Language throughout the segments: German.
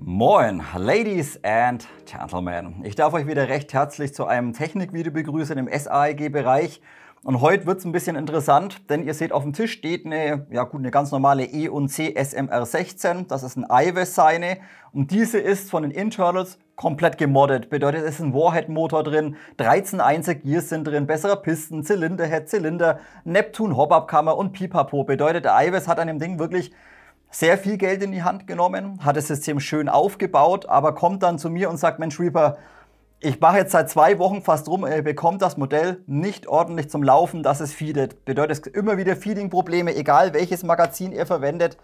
Moin, Ladies and Gentlemen. Ich darf euch wieder recht herzlich zu einem Technikvideo begrüßen im SAEG-Bereich. Und heute wird es ein bisschen interessant, denn ihr seht, auf dem Tisch steht eine, ja gut, eine ganz normale E und C SMR16. Das ist ein iwes seine und diese ist von den Internals komplett gemoddet. Bedeutet, es ist ein Warhead-Motor drin, 13 einzig Gears sind drin, bessere Pisten, Zylinderhead, Zylinder, Neptun, Hop-Up-Kammer und Pipapo. Bedeutet, der iwes hat an dem Ding wirklich sehr viel Geld in die Hand genommen, hat das System schön aufgebaut, aber kommt dann zu mir und sagt, Mensch Reaper, ich mache jetzt seit zwei Wochen fast rum, ihr äh, bekommt das Modell nicht ordentlich zum Laufen, dass es feedet. Bedeutet immer wieder Feeding-Probleme, egal welches Magazin ihr verwendet.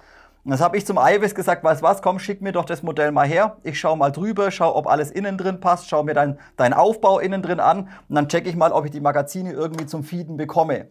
Und das habe ich zum Ivis gesagt, weißt was, komm, schick mir doch das Modell mal her. Ich schaue mal drüber, schaue, ob alles innen drin passt, schaue mir deinen dein Aufbau innen drin an und dann checke ich mal, ob ich die Magazine irgendwie zum Feeden bekomme.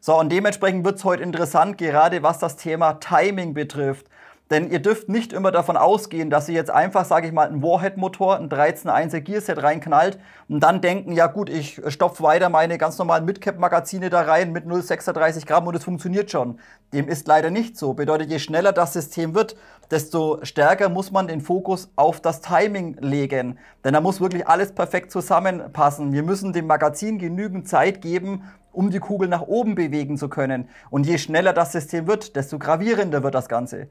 So, und dementsprechend wird es heute interessant, gerade was das Thema Timing betrifft. Denn ihr dürft nicht immer davon ausgehen, dass ihr jetzt einfach, sage ich mal, einen Warhead-Motor, ein 13.1er Gearset reinknallt und dann denken, ja gut, ich äh, stopfe weiter meine ganz normalen Midcap-Magazine da rein mit 0,36 Gramm und es funktioniert schon. Dem ist leider nicht so. Bedeutet, je schneller das System wird, desto stärker muss man den Fokus auf das Timing legen. Denn da muss wirklich alles perfekt zusammenpassen. Wir müssen dem Magazin genügend Zeit geben, um die Kugel nach oben bewegen zu können. Und je schneller das System wird, desto gravierender wird das Ganze.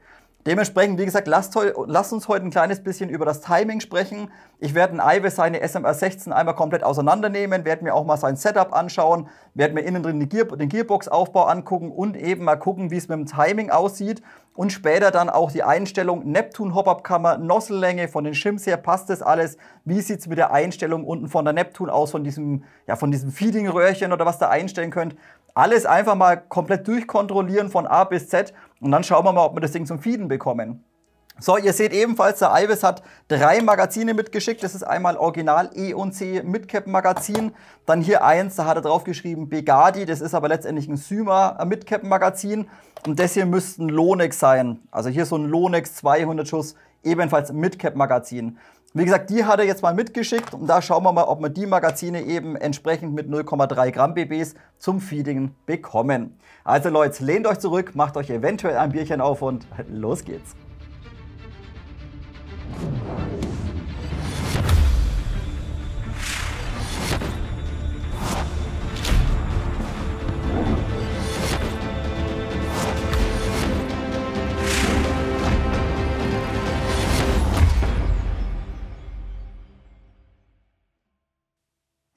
Dementsprechend, wie gesagt, lasst, lasst, uns heute ein kleines bisschen über das Timing sprechen. Ich werde in Ives seine SMR 16 einmal komplett auseinandernehmen, werde mir auch mal sein Setup anschauen, werde mir innen drin Gear, den Gearbox-Aufbau angucken und eben mal gucken, wie es mit dem Timing aussieht. Und später dann auch die Einstellung Neptun Hop-Up-Kammer, Nozzellänge, von den Shims her passt das alles. Wie sieht es mit der Einstellung unten von der Neptun aus, von diesem, ja, diesem Feeding-Röhrchen oder was da einstellen könnt alles einfach mal komplett durchkontrollieren von A bis Z und dann schauen wir mal, ob wir das Ding zum Feeden bekommen. So, ihr seht ebenfalls, der Ives hat drei Magazine mitgeschickt. Das ist einmal Original E und C Midcap Magazin. Dann hier eins, da hat er drauf geschrieben Begadi. Das ist aber letztendlich ein Syma Midcap Magazin. Und das hier müssten Lonex sein. Also hier so ein Lonex 200 Schuss, ebenfalls Midcap Magazin. Wie gesagt, die hat er jetzt mal mitgeschickt und da schauen wir mal, ob wir die Magazine eben entsprechend mit 0,3 Gramm BBs zum Feeding bekommen. Also Leute, lehnt euch zurück, macht euch eventuell ein Bierchen auf und los geht's.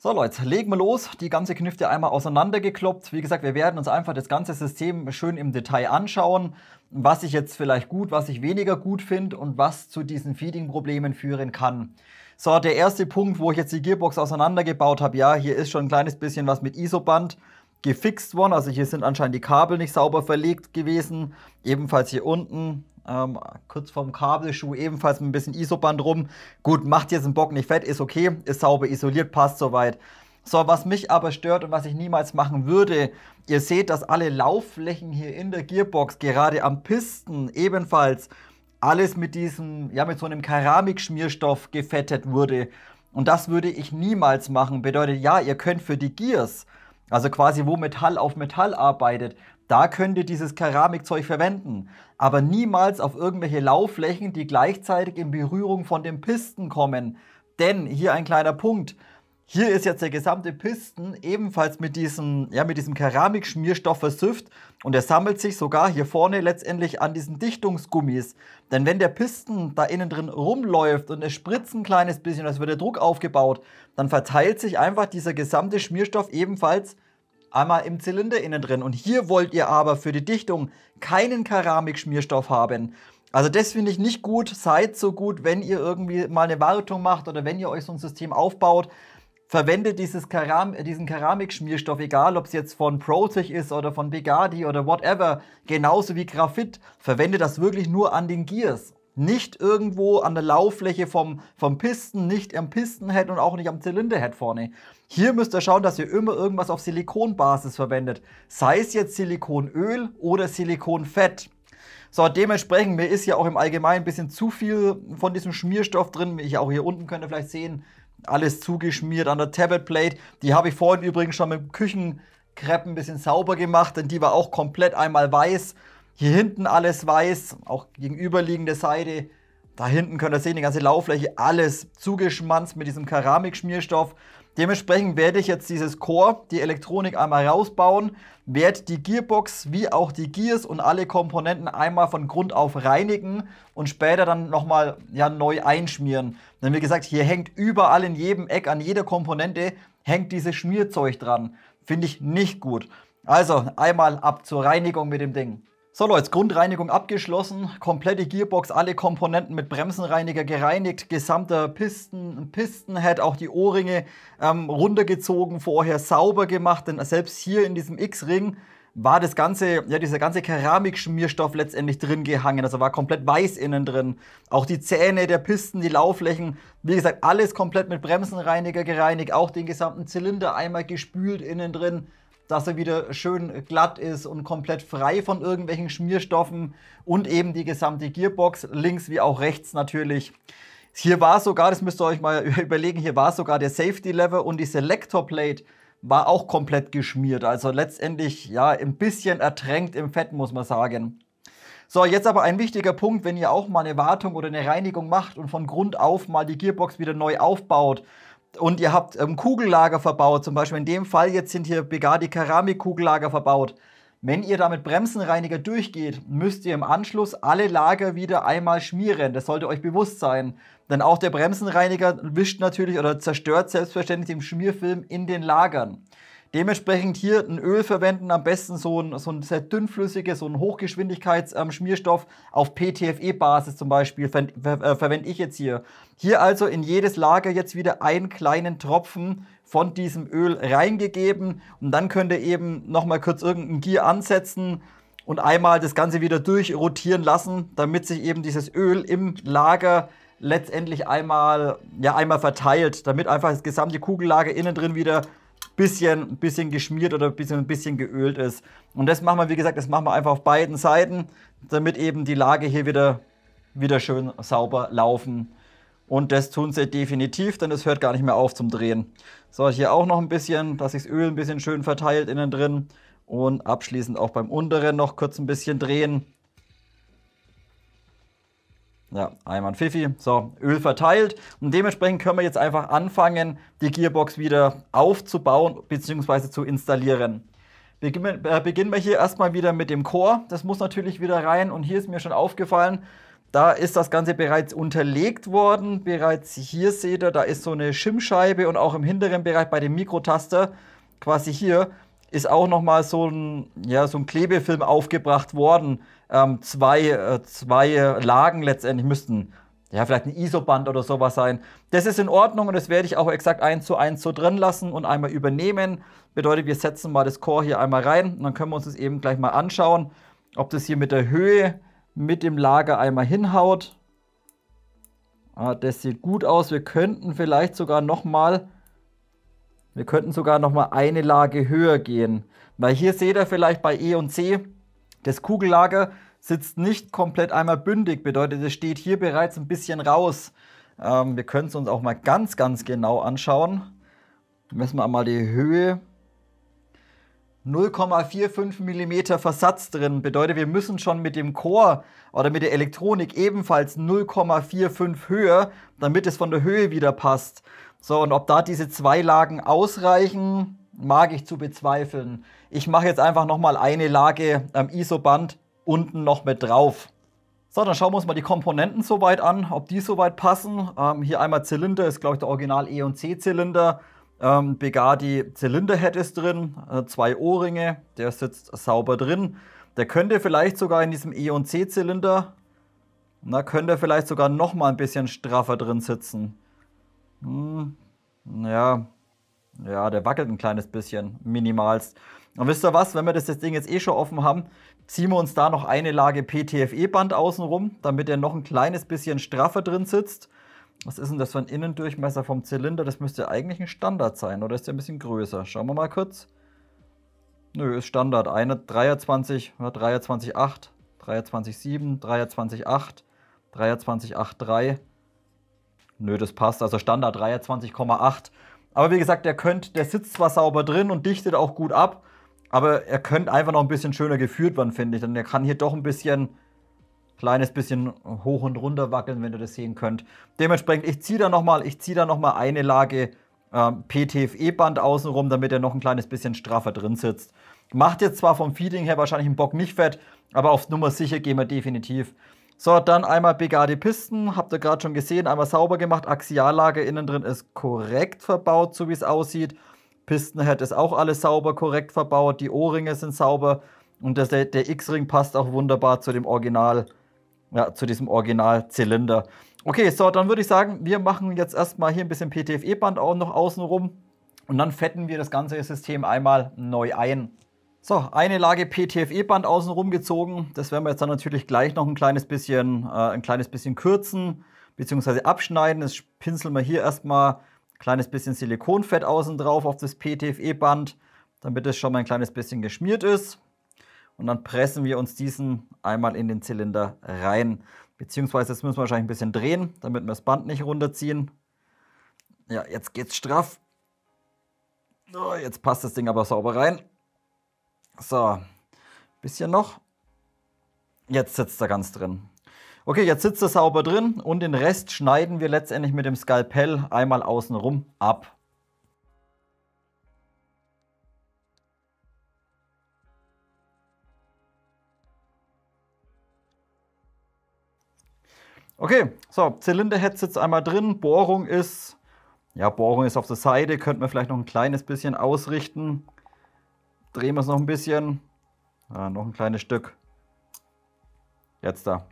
So Leute, legen wir los. Die ganze Knifte einmal auseinandergekloppt. Wie gesagt, wir werden uns einfach das ganze System schön im Detail anschauen, was ich jetzt vielleicht gut, was ich weniger gut finde und was zu diesen Feeding-Problemen führen kann. So, der erste Punkt, wo ich jetzt die Gearbox auseinandergebaut habe, ja, hier ist schon ein kleines bisschen was mit ISO-Band gefixt worden. Also hier sind anscheinend die Kabel nicht sauber verlegt gewesen. Ebenfalls hier unten ähm, kurz vorm Kabelschuh ebenfalls mit ein bisschen Isoband rum. Gut, macht jetzt einen Bock nicht fett, ist okay, ist sauber isoliert, passt soweit. So, was mich aber stört und was ich niemals machen würde, ihr seht, dass alle Laufflächen hier in der Gearbox, gerade am Pisten ebenfalls, alles mit diesem, ja, mit so einem Keramikschmierstoff gefettet wurde. Und das würde ich niemals machen. Bedeutet, ja, ihr könnt für die Gears, also quasi wo Metall auf Metall arbeitet, da könnt ihr dieses Keramikzeug verwenden, aber niemals auf irgendwelche Laufflächen, die gleichzeitig in Berührung von den Pisten kommen. Denn hier ein kleiner Punkt. Hier ist jetzt der gesamte Pisten ebenfalls mit diesem, ja, mit diesem Keramikschmierstoff versüfft und er sammelt sich sogar hier vorne letztendlich an diesen Dichtungsgummis. Denn wenn der Pisten da innen drin rumläuft und es spritzt ein kleines bisschen, als wird der Druck aufgebaut, dann verteilt sich einfach dieser gesamte Schmierstoff ebenfalls einmal im Zylinder innen drin. Und hier wollt ihr aber für die Dichtung keinen Keramikschmierstoff haben. Also das finde ich nicht gut. Seid so gut, wenn ihr irgendwie mal eine Wartung macht oder wenn ihr euch so ein System aufbaut. Verwendet dieses Keram diesen Keramikschmierstoff, egal ob es jetzt von Protech ist oder von Bigadi oder whatever, genauso wie Graphit. Verwendet das wirklich nur an den Gears nicht irgendwo an der Lauffläche vom, vom Pisten, nicht am Pistenhead und auch nicht am Zylinderhead vorne. Hier müsst ihr schauen, dass ihr immer irgendwas auf Silikonbasis verwendet. Sei es jetzt Silikonöl oder Silikonfett. So, dementsprechend, mir ist ja auch im Allgemeinen ein bisschen zu viel von diesem Schmierstoff drin. Ich auch hier unten könnt ihr vielleicht sehen, alles zugeschmiert an der Tabletplate. Die habe ich vorhin übrigens schon mit dem Küchenkrepp ein bisschen sauber gemacht, denn die war auch komplett einmal weiß. Hier hinten alles weiß, auch gegenüberliegende Seite. Da hinten könnt ihr sehen, die ganze Lauffläche, alles zugeschmanzt mit diesem Keramikschmierstoff. Dementsprechend werde ich jetzt dieses Core, die Elektronik einmal rausbauen, werde die Gearbox wie auch die Gears und alle Komponenten einmal von Grund auf reinigen und später dann nochmal ja, neu einschmieren. Denn wie gesagt, hier hängt überall in jedem Eck, an jeder Komponente hängt dieses Schmierzeug dran. Finde ich nicht gut. Also einmal ab zur Reinigung mit dem Ding. So Leute, Grundreinigung abgeschlossen, komplette Gearbox, alle Komponenten mit Bremsenreiniger gereinigt, gesamter Pisten, Pistenhead, auch die Ohrringe ähm, runtergezogen, vorher sauber gemacht, denn selbst hier in diesem X-Ring war das ganze, ja, dieser ganze Keramikschmierstoff letztendlich drin gehangen. Also war komplett weiß innen drin. Auch die Zähne der Pisten, die Laufflächen, wie gesagt, alles komplett mit Bremsenreiniger gereinigt. Auch den gesamten Zylinder einmal gespült innen drin dass er wieder schön glatt ist und komplett frei von irgendwelchen Schmierstoffen und eben die gesamte Gearbox, links wie auch rechts natürlich. Hier war sogar, das müsst ihr euch mal überlegen, hier war sogar der Safety Lever und die Selector Plate war auch komplett geschmiert. Also letztendlich ja ein bisschen ertränkt im Fett, muss man sagen. So, jetzt aber ein wichtiger Punkt, wenn ihr auch mal eine Wartung oder eine Reinigung macht und von Grund auf mal die Gearbox wieder neu aufbaut und ihr habt ähm, Kugellager verbaut, zum Beispiel in dem Fall jetzt sind hier Begadi Keramikkugellager verbaut. Wenn ihr da mit Bremsenreiniger durchgeht, müsst ihr im Anschluss alle Lager wieder einmal schmieren. Das sollte euch bewusst sein. Denn auch der Bremsenreiniger wischt natürlich oder zerstört selbstverständlich den Schmierfilm in den Lagern. Dementsprechend hier ein Öl verwenden, am besten so ein, so ein sehr dünnflüssiges, so ein Hochgeschwindigkeitsschmierstoff ähm, auf PTFE-Basis zum Beispiel ver ver äh, verwende ich jetzt hier. Hier also in jedes Lager jetzt wieder einen kleinen Tropfen von diesem Öl reingegeben und dann könnt ihr eben nochmal kurz irgendein Gier ansetzen, und einmal das Ganze wieder durchrotieren lassen, damit sich eben dieses Öl im Lager letztendlich einmal, ja, einmal verteilt, damit einfach das gesamte Kugellager innen drin wieder bisschen, bisschen geschmiert oder ein bisschen, ein bisschen geölt ist. Und das machen wir, wie gesagt, das machen wir einfach auf beiden Seiten, damit eben die Lage hier wieder, wieder schön sauber laufen. Und das tun sie definitiv, denn es hört gar nicht mehr auf zum Drehen. So, hier auch noch ein bisschen, dass sich das Öl ein bisschen schön verteilt innen drin. Und abschließend auch beim unteren noch kurz ein bisschen drehen. Ja, einmal Fifi. So, Öl verteilt. Und dementsprechend können wir jetzt einfach anfangen, die Gearbox wieder aufzubauen bzw. zu installieren. Beginnen, äh, beginnen wir hier erstmal wieder mit dem Core. Das muss natürlich wieder rein. Und hier ist mir schon aufgefallen, da ist das Ganze bereits unterlegt worden. Bereits hier seht ihr, da ist so eine Schimmscheibe und auch im hinteren Bereich bei dem Mikrotaster, quasi hier, ist auch nochmal so ein, ja, so ein Klebefilm aufgebracht worden. Ähm, zwei, äh, zwei Lagen letztendlich müssten, ja, vielleicht ein ISO-Band oder sowas sein. Das ist in Ordnung und das werde ich auch exakt eins zu eins so drin lassen und einmal übernehmen. Bedeutet, wir setzen mal das Core hier einmal rein und dann können wir uns das eben gleich mal anschauen, ob das hier mit der Höhe mit dem Lager einmal hinhaut. Ah, das sieht gut aus. Wir könnten vielleicht sogar nochmal mal wir könnten sogar noch mal eine Lage höher gehen. Weil hier seht ihr vielleicht bei E und C, das Kugellager sitzt nicht komplett einmal bündig. Bedeutet, es steht hier bereits ein bisschen raus. Ähm, wir können es uns auch mal ganz, ganz genau anschauen. Messen wir einmal die Höhe. 0,45 mm Versatz drin. Bedeutet, wir müssen schon mit dem Chor oder mit der Elektronik ebenfalls 0,45 höher, damit es von der Höhe wieder passt. So, und ob da diese zwei Lagen ausreichen, mag ich zu bezweifeln. Ich mache jetzt einfach nochmal eine Lage am ISO-Band unten noch mit drauf. So, dann schauen wir uns mal die Komponenten soweit an, ob die soweit passen. Ähm, hier einmal Zylinder, ist glaube ich der Original E- und C-Zylinder. Ähm, Begadi Zylinderhead ist drin, äh, zwei Ohrringe, der sitzt sauber drin. Der könnte vielleicht sogar in diesem E- und C-Zylinder, na, könnte vielleicht sogar nochmal ein bisschen straffer drin sitzen. Hm, ja, ja, der wackelt ein kleines bisschen, minimalst. Und wisst ihr was, wenn wir das, Ding jetzt eh schon offen haben, ziehen wir uns da noch eine Lage PTFE-Band außenrum, damit er noch ein kleines bisschen straffer drin sitzt. Was ist denn das für ein Innendurchmesser vom Zylinder? Das müsste eigentlich ein Standard sein, oder ist der ein bisschen größer? Schauen wir mal kurz. Nö, ist Standard. Eine 23, 23,8, 23, 8, 3. Nö, das passt. Also Standard 23,8. Aber wie gesagt, der könnt, der sitzt zwar sauber drin und dichtet auch gut ab, aber er könnte einfach noch ein bisschen schöner geführt werden, finde ich. Denn er kann hier doch ein bisschen, kleines bisschen hoch und runter wackeln, wenn ihr das sehen könnt. Dementsprechend, ich ziehe da nochmal, ich ziehe eine Lage äh, PTFE-Band außenrum, damit er noch ein kleines bisschen straffer drin sitzt. Macht jetzt zwar vom Feeding her wahrscheinlich einen Bock nicht fett, aber aufs Nummer sicher gehen wir definitiv so, dann einmal BGA Pisten, habt ihr gerade schon gesehen, einmal sauber gemacht, Axiallager innen drin ist korrekt verbaut, so wie es aussieht. Pistenhead ist auch alles sauber, korrekt verbaut, die O-Ringe sind sauber und das, der, der X-Ring passt auch wunderbar zu dem Original, ja, zu diesem Originalzylinder. Okay, so, dann würde ich sagen, wir machen jetzt erstmal hier ein bisschen PTFE-Band auch noch außenrum und dann fetten wir das ganze System einmal neu ein. So, eine Lage PTFE-Band außenrum gezogen. Das werden wir jetzt dann natürlich gleich noch ein kleines bisschen, äh, ein kleines bisschen kürzen bzw. abschneiden. Das pinseln wir hier erstmal ein kleines bisschen Silikonfett außen drauf auf das PTFE-Band, damit es schon mal ein kleines bisschen geschmiert ist. Und dann pressen wir uns diesen einmal in den Zylinder rein. Beziehungsweise jetzt müssen wir wahrscheinlich ein bisschen drehen, damit wir das Band nicht runterziehen. Ja, jetzt geht's straff. Oh, jetzt passt das Ding aber sauber rein. So, bisschen noch. Jetzt sitzt er ganz drin. Okay, jetzt sitzt er sauber drin und den Rest schneiden wir letztendlich mit dem Skalpell einmal außenrum ab. Okay, so, Zylinderhead sitzt einmal drin, Bohrung ist, ja, Bohrung ist auf der Seite, könnten wir vielleicht noch ein kleines bisschen ausrichten. Drehen wir es noch ein bisschen. Ah, noch ein kleines Stück. Jetzt da.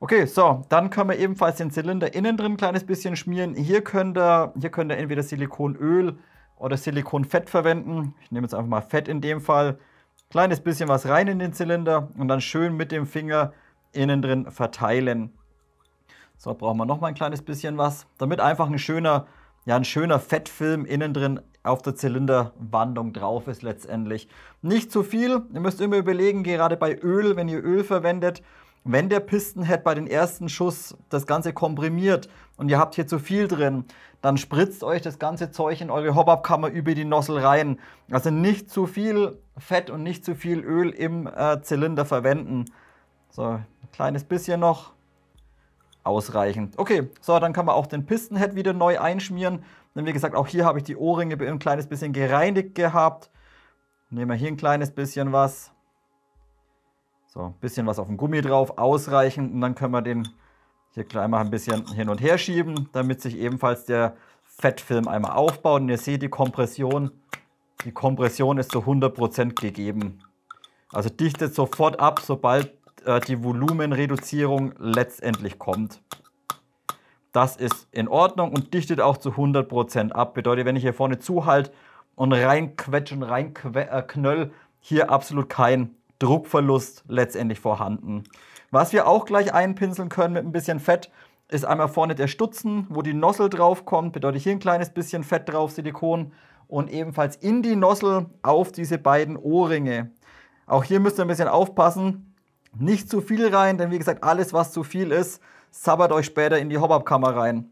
Okay, so, dann können wir ebenfalls den Zylinder innen drin ein kleines bisschen schmieren. Hier könnt ihr, hier könnt ihr entweder Silikonöl oder Silikonfett verwenden. Ich nehme jetzt einfach mal Fett in dem Fall. Kleines bisschen was rein in den Zylinder und dann schön mit dem Finger innen drin verteilen. So, brauchen wir nochmal ein kleines bisschen was, damit einfach ein schöner, ja, ein schöner Fettfilm innen drin auf der Zylinderwandung drauf ist letztendlich. Nicht zu viel, ihr müsst immer überlegen, gerade bei Öl, wenn ihr Öl verwendet, wenn der Pistenhead bei den ersten Schuss das Ganze komprimiert und ihr habt hier zu viel drin, dann spritzt euch das ganze Zeug in eure Hop-Up-Kammer über die Nossel rein. Also nicht zu viel Fett und nicht zu viel Öl im äh, Zylinder verwenden. So, ein kleines bisschen noch. Ausreichend. Okay, so, dann kann man auch den Pistenhead wieder neu einschmieren dann wie gesagt, auch hier habe ich die Ohrringe ein kleines bisschen gereinigt gehabt. Nehmen wir hier ein kleines bisschen was. So, ein bisschen was auf dem Gummi drauf, ausreichend. Und dann können wir den hier gleich mal ein bisschen hin und her schieben, damit sich ebenfalls der Fettfilm einmal aufbaut. Und ihr seht die Kompression. Die Kompression ist zu 100% gegeben. Also dichtet sofort ab, sobald äh, die Volumenreduzierung letztendlich kommt. Das ist in Ordnung und dichtet auch zu 100% ab. Bedeutet, wenn ich hier vorne zuhalte und reinquetsche und reinknöll, äh, hier absolut kein Druckverlust letztendlich vorhanden. Was wir auch gleich einpinseln können mit ein bisschen Fett, ist einmal vorne der Stutzen, wo die Nossel drauf kommt, bedeutet hier ein kleines bisschen Fett drauf, Silikon und ebenfalls in die Nossel auf diese beiden Ohrringe. Auch hier müsst ihr ein bisschen aufpassen, nicht zu viel rein, denn wie gesagt, alles was zu viel ist, sabbert euch später in die Hop-Up-Kammer rein.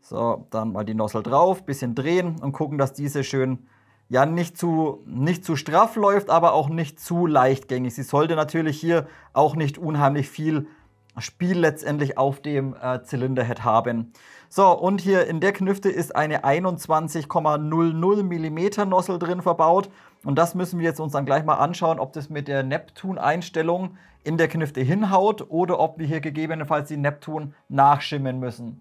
So, dann mal die Nossel drauf, bisschen drehen und gucken, dass diese schön, ja, nicht zu, nicht zu straff läuft, aber auch nicht zu leichtgängig. Sie sollte natürlich hier auch nicht unheimlich viel Spiel letztendlich auf dem äh, Zylinderhead haben. So, und hier in der Knüfte ist eine 21,00 mm Nossel drin verbaut. Und das müssen wir jetzt uns dann gleich mal anschauen, ob das mit der Neptun-Einstellung in der Knifte hinhaut oder ob wir hier gegebenenfalls die Neptun nachschimmen müssen.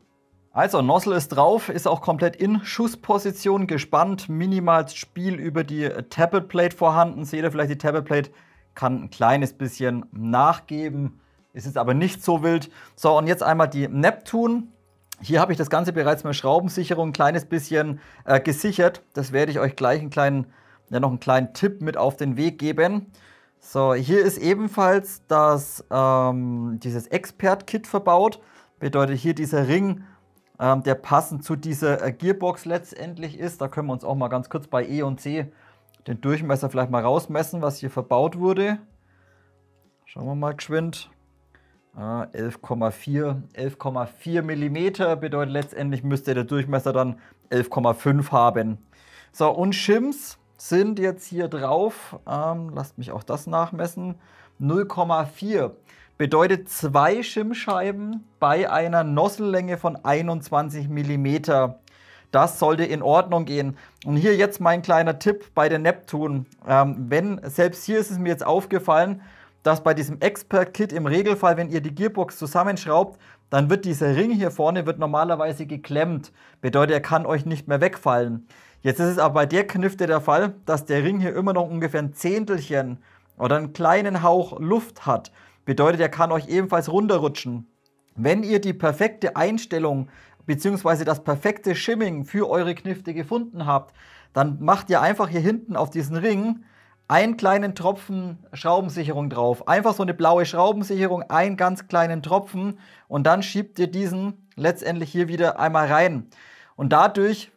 Also, Nozzle ist drauf, ist auch komplett in Schussposition gespannt, minimal Spiel über die Tablet Plate vorhanden. Seht ihr vielleicht, die Tablet Plate kann ein kleines bisschen nachgeben, ist jetzt aber nicht so wild. So, und jetzt einmal die Neptun. Hier habe ich das Ganze bereits mit Schraubensicherung ein kleines bisschen äh, gesichert. Das werde ich euch gleich einen kleinen ja noch einen kleinen Tipp mit auf den Weg geben. So, hier ist ebenfalls das, ähm, dieses Expert-Kit verbaut. Bedeutet hier dieser Ring, ähm, der passend zu dieser äh, Gearbox letztendlich ist. Da können wir uns auch mal ganz kurz bei E und C den Durchmesser vielleicht mal rausmessen, was hier verbaut wurde. Schauen wir mal geschwind. 11,4 ah, mm bedeutet letztendlich müsste der Durchmesser dann 11,5 haben. So, und Shims sind jetzt hier drauf, ähm, lasst mich auch das nachmessen, 0,4. Bedeutet zwei Schimmscheiben bei einer Nozzellänge von 21 mm. Das sollte in Ordnung gehen. Und hier jetzt mein kleiner Tipp bei der Neptun. Ähm, wenn, selbst hier ist es mir jetzt aufgefallen, dass bei diesem Expert-Kit im Regelfall, wenn ihr die Gearbox zusammenschraubt, dann wird dieser Ring hier vorne wird normalerweise geklemmt. Bedeutet, er kann euch nicht mehr wegfallen. Jetzt ist es aber bei der Knifte der Fall, dass der Ring hier immer noch ungefähr ein Zehntelchen oder einen kleinen Hauch Luft hat. Bedeutet, er kann euch ebenfalls runterrutschen. Wenn ihr die perfekte Einstellung bzw. das perfekte Shimming für eure Knifte gefunden habt, dann macht ihr einfach hier hinten auf diesen Ring einen kleinen Tropfen Schraubensicherung drauf. Einfach so eine blaue Schraubensicherung, einen ganz kleinen Tropfen und dann schiebt ihr diesen letztendlich hier wieder einmal rein. Und dadurch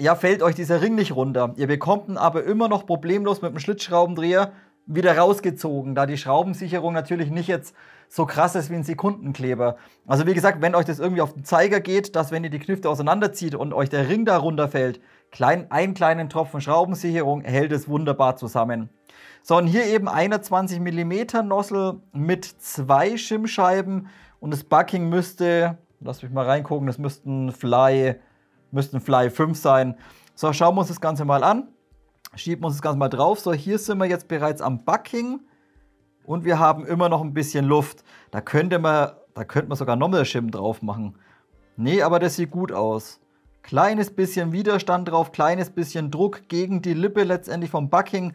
ja, fällt euch dieser Ring nicht runter. Ihr bekommt ihn aber immer noch problemlos mit dem Schlitzschraubendreher wieder rausgezogen, da die Schraubensicherung natürlich nicht jetzt so krass ist wie ein Sekundenkleber. Also wie gesagt, wenn euch das irgendwie auf den Zeiger geht, dass wenn ihr die Knüfte auseinanderzieht und euch der Ring da runterfällt, klein, einen kleinen Tropfen Schraubensicherung hält es wunderbar zusammen. So, und hier eben eine 20 mm Nozzle mit zwei Schimmscheiben und das Bucking müsste, lasst mich mal reingucken, das müssten Fly müssten Fly 5 sein. So, schauen wir uns das Ganze mal an. Schieben wir uns das Ganze mal drauf. So, hier sind wir jetzt bereits am Bucking und wir haben immer noch ein bisschen Luft. Da könnte man, da könnte man sogar nochmal Schirm drauf machen. Nee, aber das sieht gut aus. Kleines bisschen Widerstand drauf, kleines bisschen Druck gegen die Lippe letztendlich vom Bucking.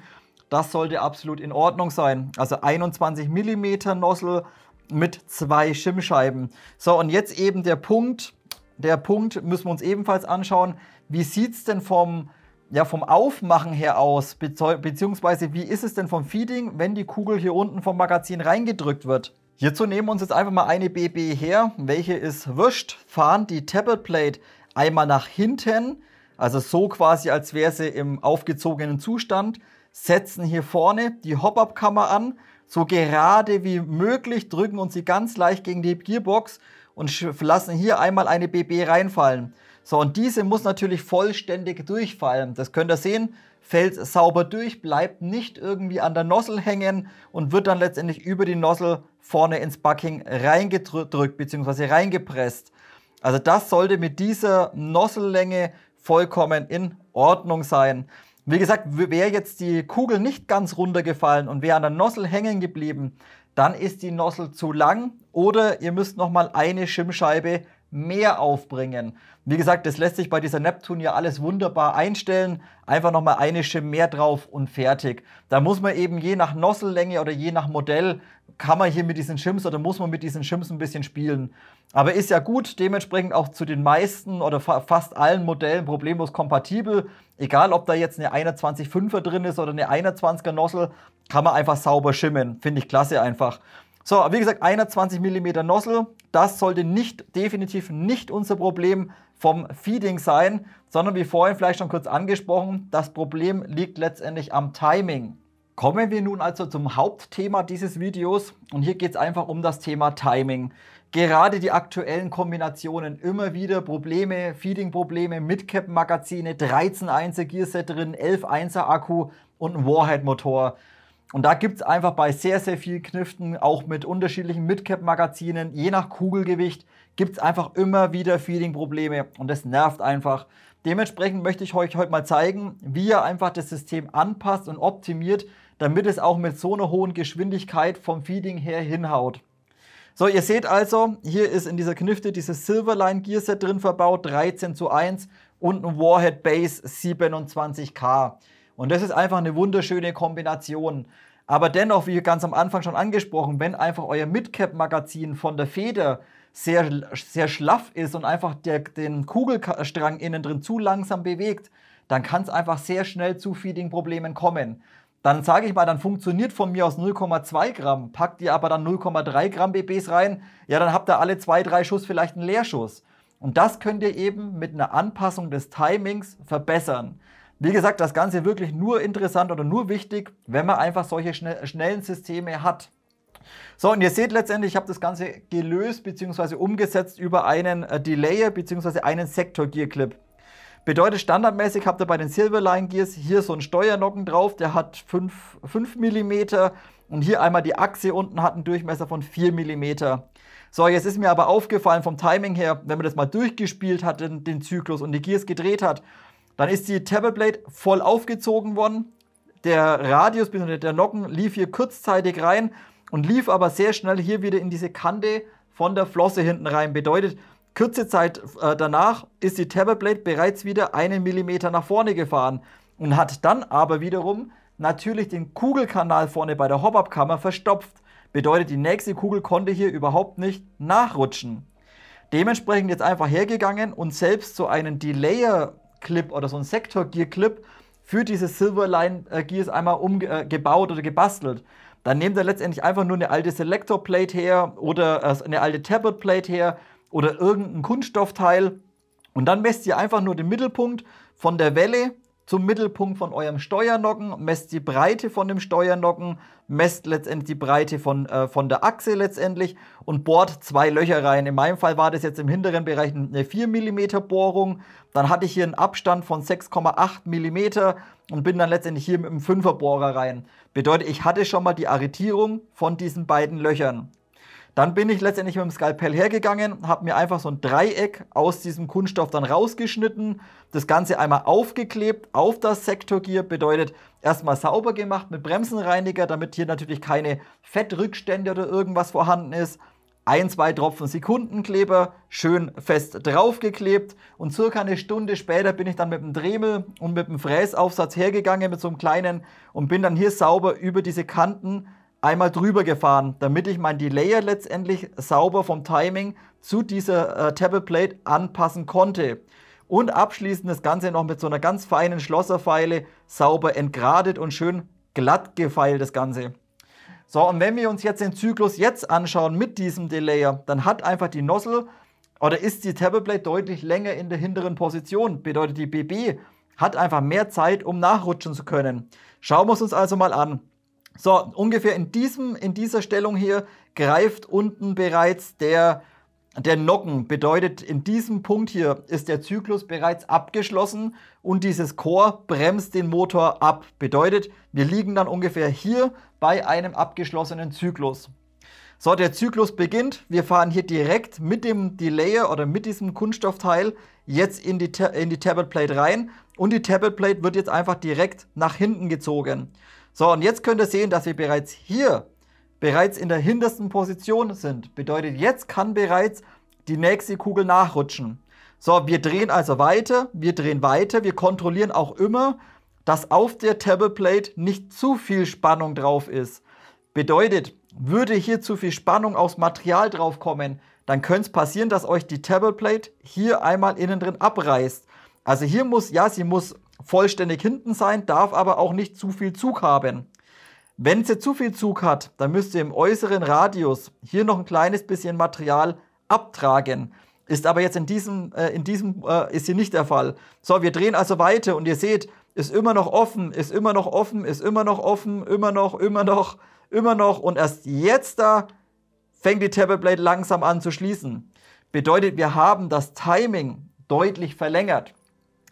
Das sollte absolut in Ordnung sein. Also 21 mm Nozzle mit zwei Schimmscheiben. So, und jetzt eben der Punkt, der Punkt müssen wir uns ebenfalls anschauen. Wie sieht es denn vom, ja, vom Aufmachen her aus? Beziehungsweise wie ist es denn vom Feeding, wenn die Kugel hier unten vom Magazin reingedrückt wird? Hierzu nehmen wir uns jetzt einfach mal eine BB her. Welche ist wurscht? Fahren die Tablet Plate einmal nach hinten, also so quasi als wäre sie im aufgezogenen Zustand. Setzen hier vorne die Hop-Up-Kammer an, so gerade wie möglich, drücken uns sie ganz leicht gegen die Gearbox und lassen hier einmal eine BB reinfallen. So, und diese muss natürlich vollständig durchfallen. Das könnt ihr sehen, fällt sauber durch, bleibt nicht irgendwie an der Nozzle hängen und wird dann letztendlich über die Nozzle vorne ins Bucking reingedrückt bzw. reingepresst. Also das sollte mit dieser Nozzellänge vollkommen in Ordnung sein. Wie gesagt, wäre jetzt die Kugel nicht ganz runtergefallen und wäre an der Nozzle hängen geblieben, dann ist die Nossel zu lang oder ihr müsst nochmal eine Schimmscheibe mehr aufbringen. Wie gesagt, das lässt sich bei dieser Neptun ja alles wunderbar einstellen. Einfach nochmal eine Schimm mehr drauf und fertig. Da muss man eben je nach Nossellänge oder je nach Modell, kann man hier mit diesen Shims oder muss man mit diesen Shims ein bisschen spielen. Aber ist ja gut, dementsprechend auch zu den meisten oder fa fast allen Modellen problemlos kompatibel. Egal, ob da jetzt eine 21.5er drin ist oder eine 21er Nossel, kann man einfach sauber schimmen. Finde ich klasse einfach. So, wie gesagt, 21 mm Nozzle. Das sollte nicht, definitiv nicht unser Problem vom Feeding sein, sondern wie vorhin vielleicht schon kurz angesprochen, das Problem liegt letztendlich am Timing. Kommen wir nun also zum Hauptthema dieses Videos und hier geht es einfach um das Thema Timing. Gerade die aktuellen Kombinationen, immer wieder Probleme, Feeding-Probleme, mid cap magazine 131 er Gearset drin, 11 er Akku und ein Warhead-Motor. Und da gibt es einfach bei sehr, sehr vielen Kniften, auch mit unterschiedlichen Midcap-Magazinen, je nach Kugelgewicht, gibt es einfach immer wieder Feeding-Probleme und das nervt einfach. Dementsprechend möchte ich euch heute mal zeigen, wie ihr einfach das System anpasst und optimiert, damit es auch mit so einer hohen Geschwindigkeit vom Feeding her hinhaut. So, ihr seht also, hier ist in dieser Knifte dieses Silverline Gearset drin verbaut, 13 zu 1 und ein Warhead Base 27K. Und das ist einfach eine wunderschöne Kombination. Aber dennoch, wie ganz am Anfang schon angesprochen, wenn einfach euer Midcap-Magazin von der Feder sehr, sehr schlaff ist und einfach der, den Kugelstrang innen drin zu langsam bewegt, dann kann es einfach sehr schnell zu Feeding-Problemen kommen. Dann sage ich mal, dann funktioniert von mir aus 0,2 Gramm. Packt ihr aber dann 0,3 Gramm BBs rein, ja, dann habt ihr alle zwei, drei Schuss vielleicht einen Leerschuss. Und das könnt ihr eben mit einer Anpassung des Timings verbessern. Wie gesagt, das Ganze wirklich nur interessant oder nur wichtig, wenn man einfach solche schnell, schnellen Systeme hat. So, und ihr seht letztendlich, ich habe das Ganze gelöst bzw. umgesetzt über einen äh, Delayer bzw. einen Sektor Gear Clip. Bedeutet standardmäßig habt ihr bei den Silverline Gears hier so einen Steuernocken drauf, der hat 5, mm und hier einmal die Achse unten hat einen Durchmesser von 4 mm. So, jetzt ist mir aber aufgefallen vom Timing her, wenn man das mal durchgespielt hat, den, den Zyklus und die Gears gedreht hat, dann ist die Tableblade voll aufgezogen worden. Der Radius bzw. der Nocken lief hier kurzzeitig rein und lief aber sehr schnell hier wieder in diese Kante von der Flosse hinten rein. Bedeutet, kurze Zeit äh, danach ist die Tableblade bereits wieder einen Millimeter nach vorne gefahren und hat dann aber wiederum natürlich den Kugelkanal vorne bei der Hop-Up-Kammer verstopft. Bedeutet, die nächste Kugel konnte hier überhaupt nicht nachrutschen. Dementsprechend jetzt einfach hergegangen und selbst so einen Delayer Clip oder so ein Sektor Gear Clip für diese Silverline äh, Gears einmal umgebaut äh, oder gebastelt. Dann nehmt ihr letztendlich einfach nur eine alte Selector Plate her oder äh, eine alte Tablet Plate her oder irgendein Kunststoffteil und dann messt ihr einfach nur den Mittelpunkt von der Welle zum Mittelpunkt von eurem Steuernocken, messt die Breite von dem Steuernocken, messt letztendlich die Breite von, äh, von der Achse letztendlich und bohrt zwei Löcher rein. In meinem Fall war das jetzt im hinteren Bereich eine 4 mm Bohrung. Dann hatte ich hier einen Abstand von 6,8 mm und bin dann letztendlich hier mit einem 5er Bohrer rein. Bedeutet, ich hatte schon mal die Arretierung von diesen beiden Löchern. Dann bin ich letztendlich mit dem Skalpell hergegangen, habe mir einfach so ein Dreieck aus diesem Kunststoff dann rausgeschnitten, das Ganze einmal aufgeklebt auf das Sektorgier, bedeutet erstmal sauber gemacht mit Bremsenreiniger, damit hier natürlich keine Fettrückstände oder irgendwas vorhanden ist. Ein, zwei Tropfen Sekundenkleber, schön fest draufgeklebt und circa eine Stunde später bin ich dann mit dem Dremel und mit dem Fräsaufsatz hergegangen mit so einem kleinen und bin dann hier sauber über diese Kanten einmal drüber gefahren, damit ich mein Delayer letztendlich sauber vom Timing zu dieser äh, Table Plate anpassen konnte. Und abschließend das Ganze noch mit so einer ganz feinen Schlosserfeile sauber entgradet und schön glatt gefeilt das Ganze. So, und wenn wir uns jetzt den Zyklus jetzt anschauen mit diesem Delayer, dann hat einfach die Nozzle oder ist die Tableplate deutlich länger in der hinteren Position, bedeutet die BB hat einfach mehr Zeit, um nachrutschen zu können. Schauen wir es uns also mal an. So, ungefähr in, diesem, in dieser Stellung hier greift unten bereits der, der Nocken. Bedeutet, in diesem Punkt hier ist der Zyklus bereits abgeschlossen und dieses Chor bremst den Motor ab. Bedeutet, wir liegen dann ungefähr hier bei einem abgeschlossenen Zyklus. So, der Zyklus beginnt. Wir fahren hier direkt mit dem Delayer oder mit diesem Kunststoffteil jetzt in die, in die Tablet Plate rein und die Tablet Plate wird jetzt einfach direkt nach hinten gezogen. So, und jetzt könnt ihr sehen, dass wir bereits hier, bereits in der hintersten Position sind. Bedeutet, jetzt kann bereits die nächste Kugel nachrutschen. So, wir drehen also weiter, wir drehen weiter, wir kontrollieren auch immer, dass auf der Tableplate nicht zu viel Spannung drauf ist. Bedeutet, würde hier zu viel Spannung aufs Material drauf kommen, dann könnte es passieren, dass euch die Tableplate hier einmal innen drin abreißt. Also hier muss, ja, sie muss vollständig hinten sein, darf aber auch nicht zu viel Zug haben. Wenn sie zu viel Zug hat, dann müsst ihr im äußeren Radius hier noch ein kleines bisschen Material abtragen. Ist aber jetzt in diesem, äh, in diesem äh, ist hier nicht der Fall. So, wir drehen also weiter und ihr seht, ist immer noch offen, ist immer noch offen, ist immer noch offen, immer noch, immer noch, immer noch. Und erst jetzt da fängt die Tableblade langsam an zu schließen. Bedeutet, wir haben das Timing deutlich verlängert.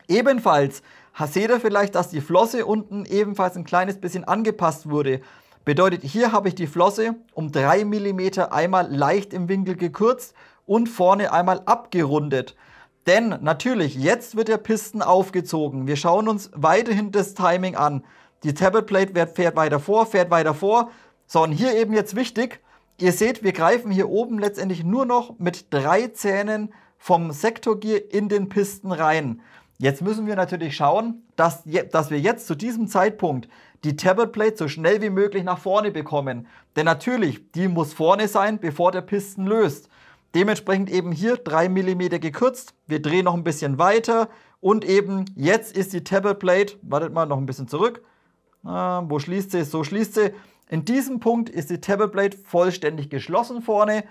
Ebenfalls Seht ihr vielleicht, dass die Flosse unten ebenfalls ein kleines bisschen angepasst wurde. Bedeutet, hier habe ich die Flosse um 3 mm einmal leicht im Winkel gekürzt und vorne einmal abgerundet. Denn natürlich, jetzt wird der Pisten aufgezogen. Wir schauen uns weiterhin das Timing an. Die Tablet Plate fährt weiter vor, fährt weiter vor. So, und hier eben jetzt wichtig, ihr seht, wir greifen hier oben letztendlich nur noch mit drei Zähnen vom Sektorgear in den Pisten rein. Jetzt müssen wir natürlich schauen, dass, dass wir jetzt zu diesem Zeitpunkt die Tabletplate so schnell wie möglich nach vorne bekommen. Denn natürlich, die muss vorne sein, bevor der Pisten löst. Dementsprechend eben hier 3 mm gekürzt. Wir drehen noch ein bisschen weiter und eben jetzt ist die Tabletplate, wartet mal, noch ein bisschen zurück. Äh, wo schließt sie? So schließt sie. In diesem Punkt ist die Tabletplate vollständig geschlossen vorne.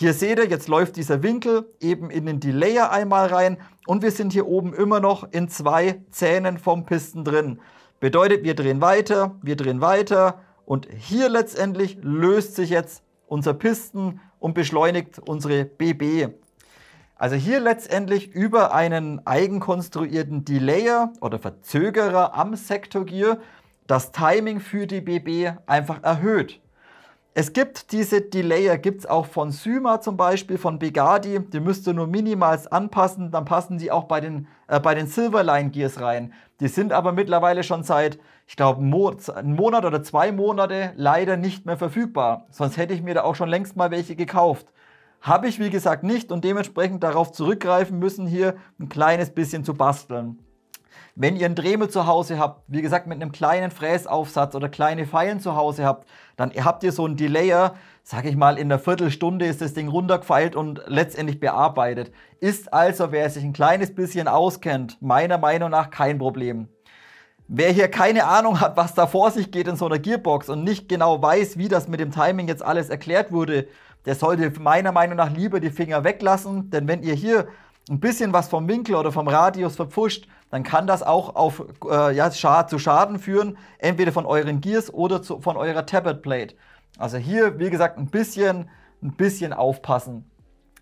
Hier seht ihr, jetzt läuft dieser Winkel eben in den Delayer einmal rein und wir sind hier oben immer noch in zwei Zähnen vom Pisten drin. Bedeutet, wir drehen weiter, wir drehen weiter und hier letztendlich löst sich jetzt unser Pisten und beschleunigt unsere BB. Also hier letztendlich über einen eigenkonstruierten Delayer oder Verzögerer am Sektorgear das Timing für die BB einfach erhöht. Es gibt diese Delayer, gibt es auch von Syma zum Beispiel, von Begadi. Die müsst ihr nur minimals anpassen, dann passen die auch bei den, äh, bei den Silverline Gears rein. Die sind aber mittlerweile schon seit, ich glaube, Mo einen Monat oder zwei Monate leider nicht mehr verfügbar. Sonst hätte ich mir da auch schon längst mal welche gekauft. Habe ich, wie gesagt, nicht und dementsprechend darauf zurückgreifen müssen, hier ein kleines bisschen zu basteln. Wenn ihr einen Dremel zu Hause habt, wie gesagt mit einem kleinen Fräsaufsatz oder kleine Feilen zu Hause habt, dann habt ihr so einen Delayer, sag ich mal, in einer Viertelstunde ist das Ding runtergefeilt und letztendlich bearbeitet. Ist also, wer sich ein kleines bisschen auskennt, meiner Meinung nach kein Problem. Wer hier keine Ahnung hat, was da vor sich geht in so einer Gearbox und nicht genau weiß, wie das mit dem Timing jetzt alles erklärt wurde, der sollte meiner Meinung nach lieber die Finger weglassen, denn wenn ihr hier ein bisschen was vom Winkel oder vom Radius verpfuscht, dann kann das auch auf, äh, ja, zu Schaden führen, entweder von euren Gears oder zu, von eurer Tablet Plate. Also hier, wie gesagt, ein bisschen, ein bisschen aufpassen.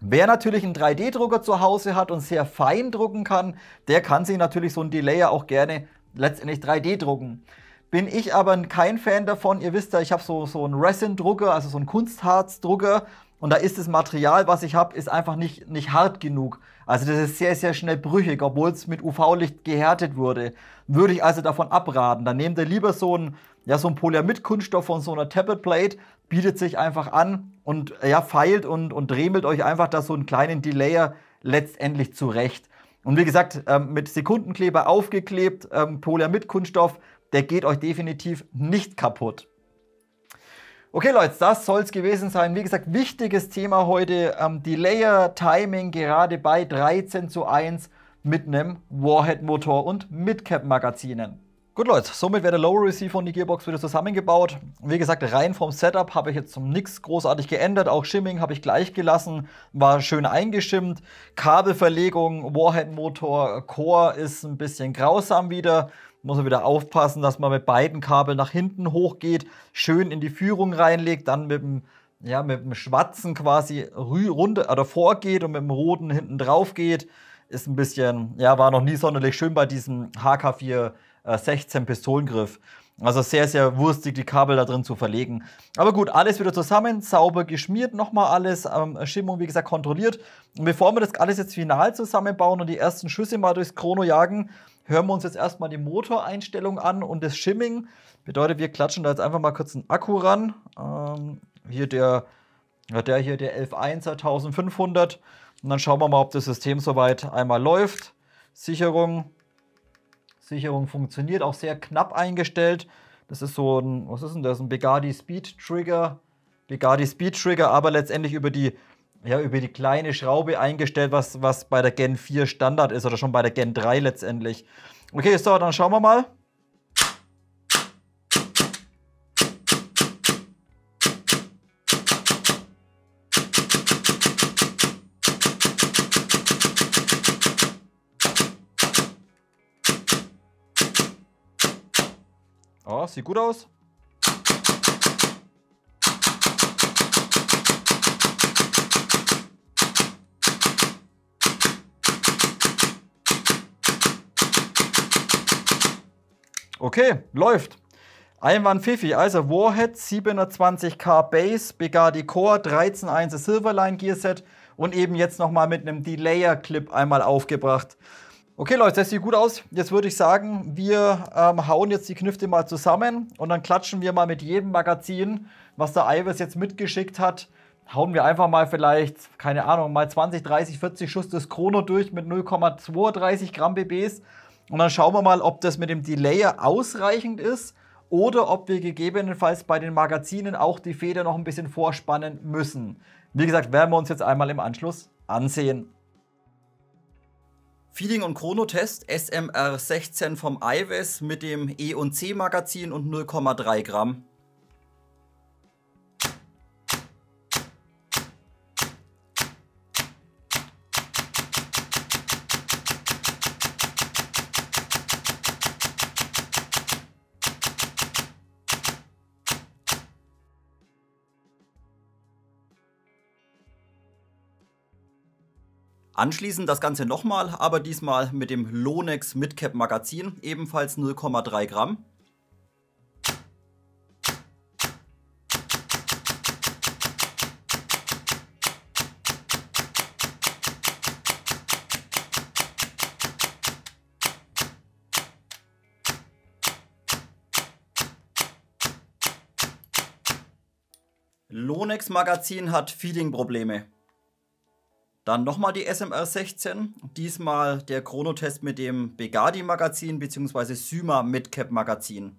Wer natürlich einen 3D-Drucker zu Hause hat und sehr fein drucken kann, der kann sich natürlich so ein Delayer auch gerne letztendlich 3D drucken. Bin ich aber kein Fan davon. Ihr wisst ja, ich habe so, so einen Resin-Drucker, also so einen Kunstharz-Drucker. Und da ist das Material, was ich habe, ist einfach nicht, nicht hart genug. Also das ist sehr, sehr schnell brüchig, obwohl es mit UV-Licht gehärtet wurde. Würde ich also davon abraten. Dann nehmt ihr lieber so ein, ja, so ein Polyamid-Kunststoff von so einer Tablet-Plate, bietet sich einfach an und ja, feilt und, und dremelt euch einfach da so einen kleinen Delayer letztendlich zurecht. Und wie gesagt, ähm, mit Sekundenkleber aufgeklebt, ähm, Polyamid-Kunststoff, der geht euch definitiv nicht kaputt. Okay Leute, das soll es gewesen sein. Wie gesagt, wichtiges Thema heute, ähm, die Layer Timing gerade bei 13 zu 1 mit einem Warhead Motor und Midcap Magazinen. Gut Leute, somit wäre der Lower Receiver und die Gearbox wieder zusammengebaut. Wie gesagt, rein vom Setup habe ich jetzt nichts großartig geändert. Auch Shimming habe ich gleich gelassen, war schön eingeschimmt. Kabelverlegung, Warhead Motor, Core ist ein bisschen grausam wieder muss man wieder aufpassen, dass man mit beiden Kabeln nach hinten hochgeht, schön in die Führung reinlegt, dann mit dem, ja, mit dem schwarzen quasi runter oder vorgeht und mit dem roten hinten drauf geht. Ist ein bisschen, ja, war noch nie sonderlich schön bei diesem hk 416 äh, Pistolengriff. Also sehr, sehr wurstig, die Kabel da drin zu verlegen. Aber gut, alles wieder zusammen, sauber geschmiert, nochmal alles, ähm, Schimmung, wie gesagt, kontrolliert. Und bevor wir das alles jetzt final zusammenbauen und die ersten Schüsse mal durchs Chrono jagen, hören wir uns jetzt erstmal die Motoreinstellung an und das Shimming. Bedeutet, wir klatschen da jetzt einfach mal kurz einen Akku ran. Ähm, hier der, der hier, der 11.1er 1500. Und dann schauen wir mal, ob das System soweit einmal läuft. Sicherung. Sicherung funktioniert, auch sehr knapp eingestellt. Das ist so ein, was ist denn das? Ein Begadi Speed Trigger. Begadi Speed Trigger, aber letztendlich über die ja, über die kleine Schraube eingestellt, was, was bei der Gen 4 Standard ist oder schon bei der Gen 3 letztendlich. Okay, so, dann schauen wir mal. Oh, sieht gut aus. Okay, läuft. Einwand Fifi, also Warhead 720k Base, Begadi Core, 13.1 Silverline Gearset und eben jetzt nochmal mit einem Delayer-Clip einmal aufgebracht. Okay Leute, das sieht gut aus. Jetzt würde ich sagen, wir ähm, hauen jetzt die Knüfte mal zusammen und dann klatschen wir mal mit jedem Magazin, was der Ivers jetzt mitgeschickt hat, hauen wir einfach mal vielleicht, keine Ahnung, mal 20, 30, 40 Schuss des Chrono durch mit 0,32 Gramm BBs und dann schauen wir mal, ob das mit dem Delayer ausreichend ist oder ob wir gegebenenfalls bei den Magazinen auch die Feder noch ein bisschen vorspannen müssen. Wie gesagt, werden wir uns jetzt einmal im Anschluss ansehen. Feeling und Chronotest SMR16 vom IWES mit dem E und C Magazin und 0,3 Gramm. Anschließend das Ganze nochmal, aber diesmal mit dem Lonex Midcap Magazin, ebenfalls 0,3 Gramm. Lonex Magazin hat Feeding-Probleme. Dann nochmal die SMR 16, diesmal der Chronotest mit dem Begadi Magazin bzw. Syma Midcap Magazin.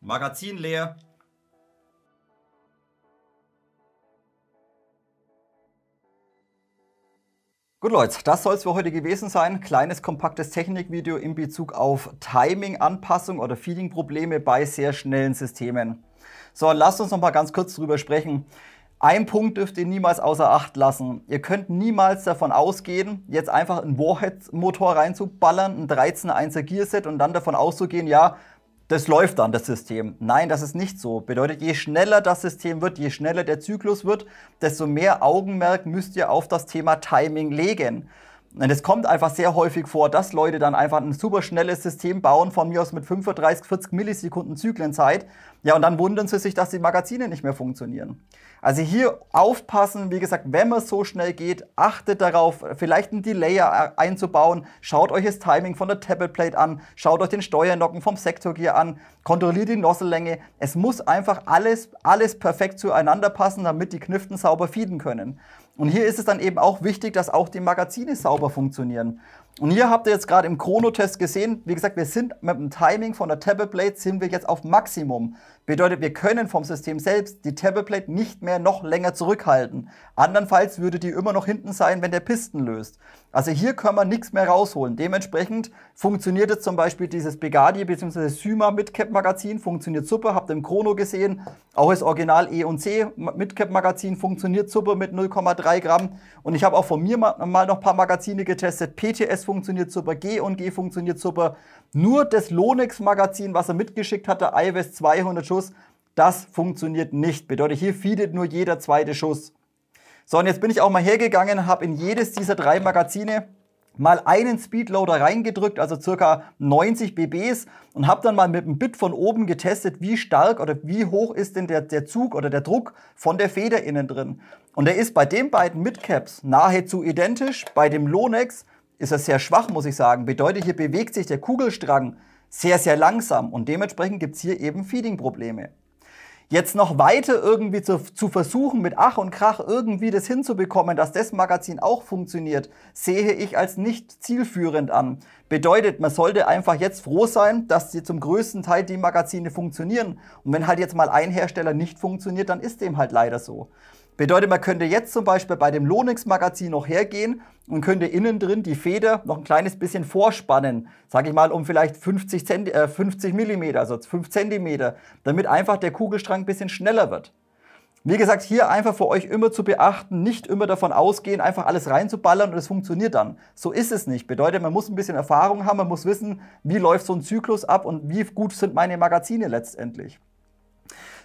Magazin leer, Gut Leute, das soll es für heute gewesen sein. Kleines, kompaktes Technikvideo in Bezug auf Timing-Anpassung oder Feeding-Probleme bei sehr schnellen Systemen. So, lasst uns noch mal ganz kurz drüber sprechen. Ein Punkt dürft ihr niemals außer Acht lassen. Ihr könnt niemals davon ausgehen, jetzt einfach einen Warhead-Motor reinzuballern, ein 13.1er Gearset und dann davon auszugehen, ja, das läuft dann, das System. Nein, das ist nicht so. Bedeutet, je schneller das System wird, je schneller der Zyklus wird, desto mehr Augenmerk müsst ihr auf das Thema Timing legen. Und es kommt einfach sehr häufig vor, dass Leute dann einfach ein super schnelles System bauen, von mir aus mit 35, 40 Millisekunden Zyklenzeit. Ja, und dann wundern sie sich, dass die Magazine nicht mehr funktionieren. Also hier aufpassen, wie gesagt, wenn man so schnell geht, achtet darauf, vielleicht einen Delayer einzubauen. Schaut euch das Timing von der Tabletplate an, schaut euch den Steuernocken vom Sektorgear an, kontrolliert die Nossellänge. Es muss einfach alles, alles perfekt zueinander passen, damit die Kniften sauber feeden können. Und hier ist es dann eben auch wichtig, dass auch die Magazine sauber funktionieren. Und hier habt ihr jetzt gerade im Chronotest gesehen, wie gesagt, wir sind mit dem Timing von der Tablet Blade sind wir jetzt auf Maximum. Bedeutet, wir können vom System selbst die Tableplate nicht mehr noch länger zurückhalten. Andernfalls würde die immer noch hinten sein, wenn der Pisten löst. Also hier können wir nichts mehr rausholen. Dementsprechend funktioniert jetzt zum Beispiel dieses Begadi bzw. Syma Midcap Magazin, funktioniert super, habt ihr im Chrono gesehen. Auch das Original E und C Midcap Magazin funktioniert super mit 0,3 Gramm. Und ich habe auch von mir mal noch ein paar Magazine getestet. PTS funktioniert super, G und G funktioniert super. Nur das Lonex-Magazin, was er mitgeschickt hatte, iOS 200 Schuss, das funktioniert nicht. Bedeutet, hier feedet nur jeder zweite Schuss. So, und jetzt bin ich auch mal hergegangen, habe in jedes dieser drei Magazine mal einen Speedloader reingedrückt, also circa 90 BBs und habe dann mal mit einem Bit von oben getestet, wie stark oder wie hoch ist denn der, der Zug oder der Druck von der Feder innen drin. Und der ist bei den beiden Midcaps nahezu identisch, bei dem Lonex ist er sehr schwach, muss ich sagen. Bedeutet, hier bewegt sich der Kugelstrang sehr, sehr langsam und dementsprechend gibt es hier eben Feeding-Probleme. Jetzt noch weiter irgendwie zu, zu, versuchen, mit Ach und Krach irgendwie das hinzubekommen, dass das Magazin auch funktioniert, sehe ich als nicht zielführend an. Bedeutet, man sollte einfach jetzt froh sein, dass sie zum größten Teil die Magazine funktionieren. Und wenn halt jetzt mal ein Hersteller nicht funktioniert, dann ist dem halt leider so. Bedeutet, man könnte jetzt zum Beispiel bei dem Lonix-Magazin noch hergehen und könnte innen drin die Feder noch ein kleines bisschen vorspannen, sage ich mal, um vielleicht 50, Zent äh, 50 mm, also 5 cm, damit einfach der Kugelstrang ein bisschen schneller wird. Wie gesagt, hier einfach für euch immer zu beachten, nicht immer davon ausgehen, einfach alles reinzuballern und es funktioniert dann. So ist es nicht. Bedeutet, man muss ein bisschen Erfahrung haben, man muss wissen, wie läuft so ein Zyklus ab und wie gut sind meine Magazine letztendlich.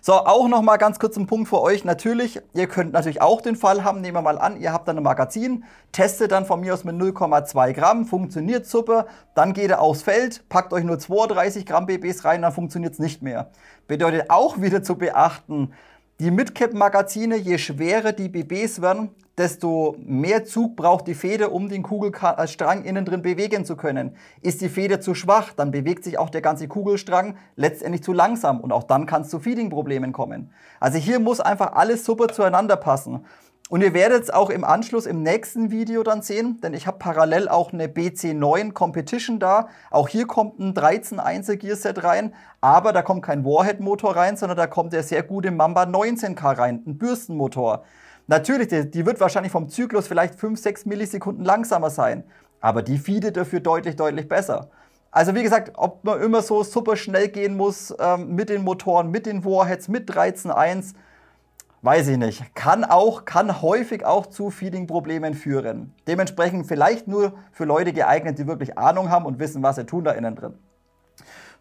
So, auch nochmal ganz kurz ein Punkt für euch. Natürlich, ihr könnt natürlich auch den Fall haben, nehmen wir mal an, ihr habt dann ein Magazin, testet dann von mir aus mit 0,2 Gramm, funktioniert super, dann geht ihr aufs Feld, packt euch nur 32 Gramm BBs rein, dann funktioniert es nicht mehr. Bedeutet auch wieder zu beachten, die Midcap-Magazine, je schwerer die BBs werden, desto mehr Zug braucht die Feder, um den Kugelstrang innen drin bewegen zu können. Ist die Feder zu schwach, dann bewegt sich auch der ganze Kugelstrang letztendlich zu langsam und auch dann kann es zu Feeding-Problemen kommen. Also hier muss einfach alles super zueinander passen. Und ihr werdet es auch im Anschluss im nächsten Video dann sehen, denn ich habe parallel auch eine BC9 Competition da. Auch hier kommt ein 13 Einzel Gearset rein, aber da kommt kein Warhead Motor rein, sondern da kommt der sehr gute Mamba 19K rein, ein Bürstenmotor. Natürlich, die, die wird wahrscheinlich vom Zyklus vielleicht 5, 6 Millisekunden langsamer sein, aber die feedet dafür deutlich, deutlich besser. Also wie gesagt, ob man immer so super schnell gehen muss ähm, mit den Motoren, mit den Warheads, mit 13.1, weiß ich nicht. Kann auch, kann häufig auch zu Feeding-Problemen führen. Dementsprechend vielleicht nur für Leute geeignet, die wirklich Ahnung haben und wissen, was sie tun da innen drin.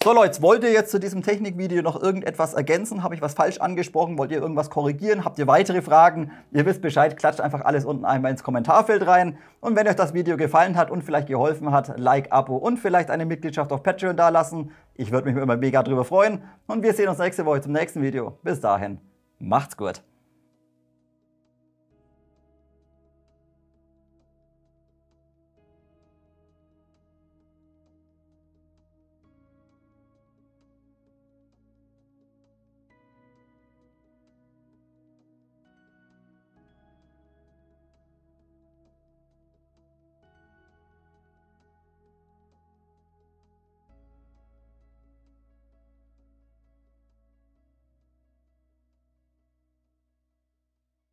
So Leute, wollt ihr jetzt zu diesem Technikvideo noch irgendetwas ergänzen? Habe ich was falsch angesprochen? Wollt ihr irgendwas korrigieren? Habt ihr weitere Fragen? Ihr wisst Bescheid, klatscht einfach alles unten einmal ins Kommentarfeld rein. Und wenn euch das Video gefallen hat und vielleicht geholfen hat, Like, Abo und vielleicht eine Mitgliedschaft auf Patreon dalassen. Ich würde mich immer mega drüber freuen. Und wir sehen uns nächste Woche zum nächsten Video. Bis dahin, macht's gut.